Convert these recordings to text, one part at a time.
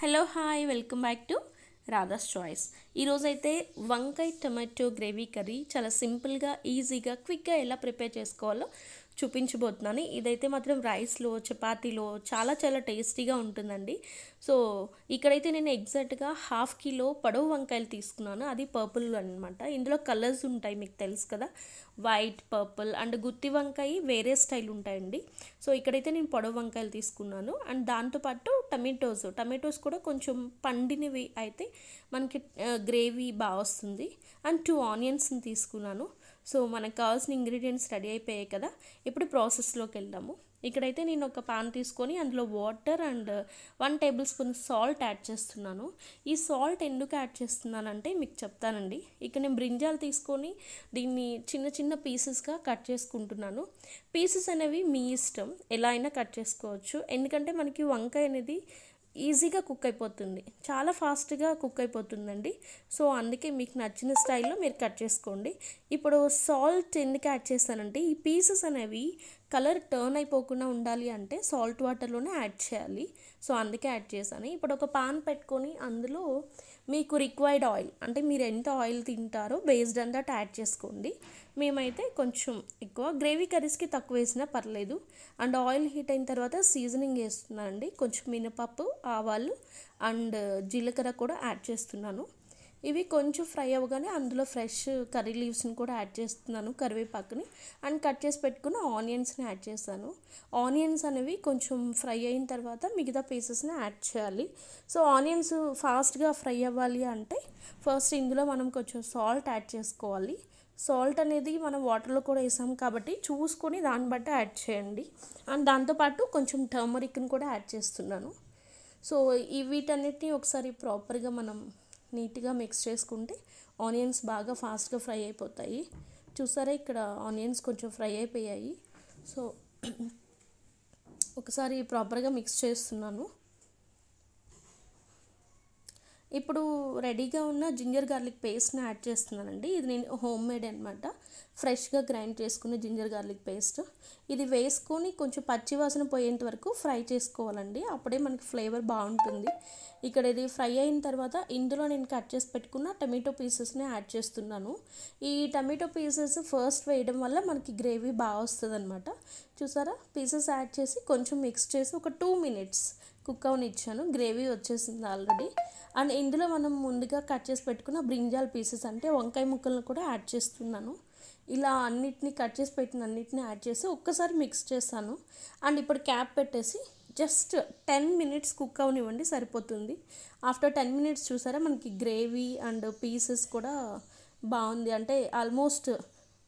hello hi welcome back to Radha's choice ఈరోజైతే వంకాయ tomato gravy curry చాలా సింపుల్గా ఈజీగా క్విక్గా ఎలా ప్రిపేర్ చేసుకోవాలో చూపించబోతున్నాను ఇదైతే మాత్రం రైస్లో చపాతీలో చాలా చాలా టేస్టీగా ఉంటుందండి సో ఇక్కడైతే నేను ఎగ్జాక్ట్గా హాఫ్ కిలో పొడవు వంకాయలు తీసుకున్నాను అది పర్పుల్ అనమాట ఇందులో కలర్స్ ఉంటాయి మీకు తెలుసు కదా వైట్ పర్పుల్ అండ్ గుత్తి వంకాయ వేరే స్టైల్ ఉంటాయండి సో ఇక్కడైతే నేను పొడవు వంకాయలు తీసుకున్నాను అండ్ దాంతోపాటు టమాటోస్ టమాటోస్ కూడా కొంచెం పండినవి అయితే మనకి గ్రేవీ బాగా వస్తుంది అండ్ టూ ఆనియన్స్ని తీసుకున్నాను సో మనకు కావాల్సిన ఇంగ్రీడియంట్స్ రెడీ అయిపోయాయి కదా ఇప్పుడు ప్రాసెస్లోకి వెళ్దాము ఇక్కడైతే నేను ఒక పాన్ తీసుకొని అందులో water and one tablespoon salt add చేస్తున్నాను ఈ సాల్ట్ ఎందుకు యాడ్ చేస్తున్నానంటే మీకు చెప్తానండి ఇక్కడ నేను బ్రింజాలు తీసుకొని దీన్ని చిన్న చిన్న పీసెస్గా కట్ చేసుకుంటున్నాను పీసెస్ అనేవి మీ ఇష్టం ఎలా అయినా కట్ చేసుకోవచ్చు ఎందుకంటే మనకి వంకాయ అనేది ఈజీగా కుక్ అయిపోతుంది చాలా ఫాస్ట్గా కుక్ అయిపోతుందండి సో అందుకే మీకు నచ్చిన స్టైల్లో మీరు కట్ చేసుకోండి ఇప్పుడు సాల్ట్ ఎందుకు యాడ్ చేస్తానంటే ఈ పీసెస్ అనేవి కలర్ టర్న్ అయిపోకుండా ఉండాలి అంటే సాల్ట్ వాటర్లోనే యాడ్ చేయాలి సో అందుకే యాడ్ చేశాను ఇప్పుడు ఒక పాన్ పెట్టుకొని అందులో మీకు రిక్వైర్డ్ ఆయిల్ అంటే మీరు ఎంత ఆయిల్ తింటారో బేస్డ్ అన్ దట్ యాడ్ చేసుకోండి మేమైతే కొంచెం ఎక్కువ గ్రేవీ కర్రీస్కి తక్కువ వేసినా పర్లేదు అండ్ ఆయిల్ హీట్ అయిన తర్వాత సీజనింగ్ వేస్తున్నానండి కొంచెం మినపప్పు ఆవాలు అండ్ జీలకర్ర కూడా యాడ్ చేస్తున్నాను ఇవి కొంచెం ఫ్రై అవ్వగానే అందులో ఫ్రెష్ కర్రీ లీవ్స్ని కూడా యాడ్ చేస్తున్నాను కరివేపాకుని అండ్ కట్ చేసి పెట్టుకున్న ఆనియన్స్ని యాడ్ చేశాను ఆనియన్స్ అనేవి కొంచెం ఫ్రై అయిన తర్వాత మిగతా పీసెస్ని యాడ్ చేయాలి సో ఆనియన్స్ ఫాస్ట్గా ఫ్రై అవ్వాలి అంటే ఫస్ట్ ఇందులో మనం కొంచెం సాల్ట్ యాడ్ చేసుకోవాలి సాల్ట్ అనేది మనం వాటర్లో కూడా వేసాం కాబట్టి చూసుకొని దాన్ని బట్టి యాడ్ చేయండి అండ్ దాంతోపాటు కొంచెం టర్మరిక్ని కూడా యాడ్ చేస్తున్నాను సో ఈ వీటన్నిటిని ఒకసారి ప్రాపర్గా మనం నీట్గా మిక్స్ చేసుకుంటే ఆనియన్స్ బాగా ఫాస్ట్గా ఫ్రై అయిపోతాయి చూసారా ఇక్కడ ఆనియన్స్ కొంచెం ఫ్రై అయిపోయాయి సో ఒకసారి ప్రాపర్గా మిక్స్ చేస్తున్నాను ఇప్పుడు రెడీగా ఉన్న జింజర్ గార్లిక్ పేస్ట్ని యాడ్ చేస్తున్నానండి ఇది నేను హోమ్ మేడ్ అనమాట ఫ్రెష్గా గ్రైండ్ చేసుకున్న జింజర్ గార్లిక్ పేస్ట్ ఇది వేసుకొని కొంచెం పచ్చివాసన పోయేంత వరకు ఫ్రై చేసుకోవాలండి అప్పుడే మనకి ఫ్లేవర్ బాగుంటుంది ఇక్కడ ఇది ఫ్రై అయిన తర్వాత ఇందులో నేను కట్ చేసి పెట్టుకున్న టమాటో పీసెస్ని యాడ్ చేస్తున్నాను ఈ టమాటో పీసెస్ ఫస్ట్ వేయడం వల్ల మనకి గ్రేవీ బాగా వస్తుంది అనమాట చూసారా పీసెస్ యాడ్ చేసి కొంచెం మిక్స్ చేసి ఒక టూ మినిట్స్ కుక్ అవనిచ్చాను గ్రేవీ వచ్చేసింది ఆల్రెడీ అండ్ ఇందులో మనం ముందుగా కట్ చేసి పెట్టుకున్న బ్రింజాల్ పీసెస్ అంటే వంకాయ ముక్కలను కూడా యాడ్ చేస్తున్నాను ఇలా అన్నిటినీ కట్ చేసి పెట్టిన అన్నిటిని యాడ్ చేసి ఒక్కసారి మిక్స్ చేస్తాను అండ్ ఇప్పుడు క్యాప్ పెట్టేసి జస్ట్ టెన్ మినిట్స్ కుక్ అవనివ్వండి సరిపోతుంది ఆఫ్టర్ టెన్ మినిట్స్ చూసారా మనకి గ్రేవీ అండ్ పీసెస్ కూడా బాగుంది అంటే ఆల్మోస్ట్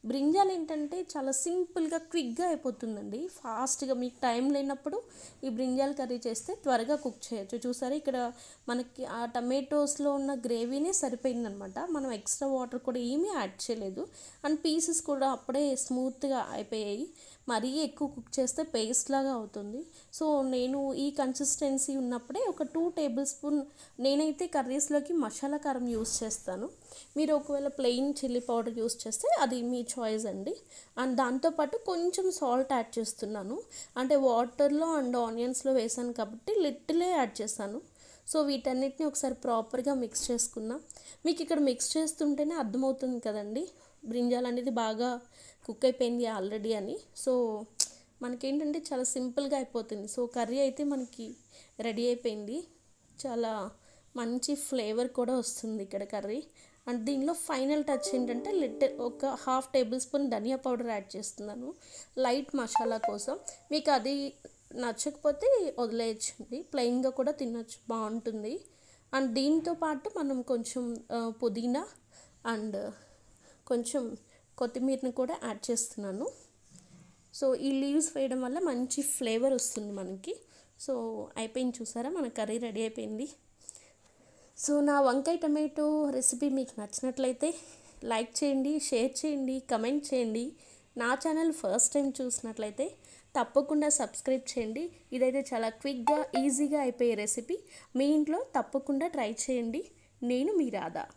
బ్రింజాల్ ఏంటంటే చాలా సింపుల్గా క్విక్గా అయిపోతుందండి ఫాస్ట్గా మీకు టైం లేనప్పుడు ఈ బ్రింజాల్ కర్రీ చేస్తే త్వరగా కుక్ చేయొచ్చు చూసారు ఇక్కడ మనకి ఆ టమాటోస్లో ఉన్న గ్రేవీనే సరిపోయిందనమాట మనం ఎక్స్ట్రా వాటర్ కూడా ఏమీ యాడ్ చేయలేదు అండ్ పీసెస్ కూడా అప్పుడే స్మూత్గా అయిపోయాయి మరీ ఎక్కువ కుక్ చేస్తే పేస్ట్ లాగా అవుతుంది సో నేను ఈ కన్సిస్టెన్సీ ఉన్నప్పుడే ఒక టూ టేబుల్ స్పూన్ నేనైతే కర్రీస్లోకి మసాలా కారం యూస్ చేస్తాను మీరు ఒకవేళ ప్లెయిన్ చిల్లీ పౌడర్ యూస్ చేస్తే అది మీ చాయిస్ అండి అండ్ దాంతోపాటు కొంచెం సాల్ట్ యాడ్ చేస్తున్నాను అంటే వాటర్లో అండ్ ఆనియన్స్లో వేసాను కాబట్టి లిట్లే యాడ్ చేశాను సో వీటన్నిటిని ఒకసారి ప్రాపర్గా మిక్స్ చేసుకున్నా మీకు ఇక్కడ మిక్స్ చేస్తుంటేనే అర్థమవుతుంది కదండి బ్రింజాల్ అనేది బాగా కుక్ అయిపోయింది ఆల్రెడీ అని సో మనకేంటంటే చాలా సింపుల్గా అయిపోతుంది సో కర్రీ అయితే మనకి రెడీ అయిపోయింది చాలా మంచి ఫ్లేవర్ కూడా వస్తుంది ఇక్కడ కర్రీ అండ్ దీనిలో ఫైనల్ టచ్ ఏంటంటే లిట్ ఒక హాఫ్ టేబుల్ స్పూన్ ధనియా పౌడర్ యాడ్ చేస్తున్నాను లైట్ మసాలా కోసం మీకు అది నచ్చకపోతే వదిలేయచ్చండి ప్లెయిన్గా కూడా తినచ్చు బాగుంటుంది అండ్ దీంతో పాటు మనం కొంచెం పుదీనా అండ్ కొంచెం కొత్తిమీరని కూడా యాడ్ చేస్తున్నాను సో ఈ లీవ్స్ వేయడం వల్ల మంచి ఫ్లేవర్ వస్తుంది మనకి సో అయిపోయింది చూసారా మన కర్రీ రెడీ అయిపోయింది సో నా వంకాయ టమాటో రెసిపీ మీకు నచ్చినట్లయితే లైక్ చేయండి షేర్ చేయండి కమెంట్ చేయండి నా ఛానల్ ఫస్ట్ టైం చూసినట్లయితే తప్పకుండా సబ్స్క్రైబ్ చేయండి ఇదైతే చాలా క్విక్గా ఈజీగా అయిపోయే రెసిపీ మీ ఇంట్లో తప్పకుండా ట్రై చేయండి నేను మీ రాధా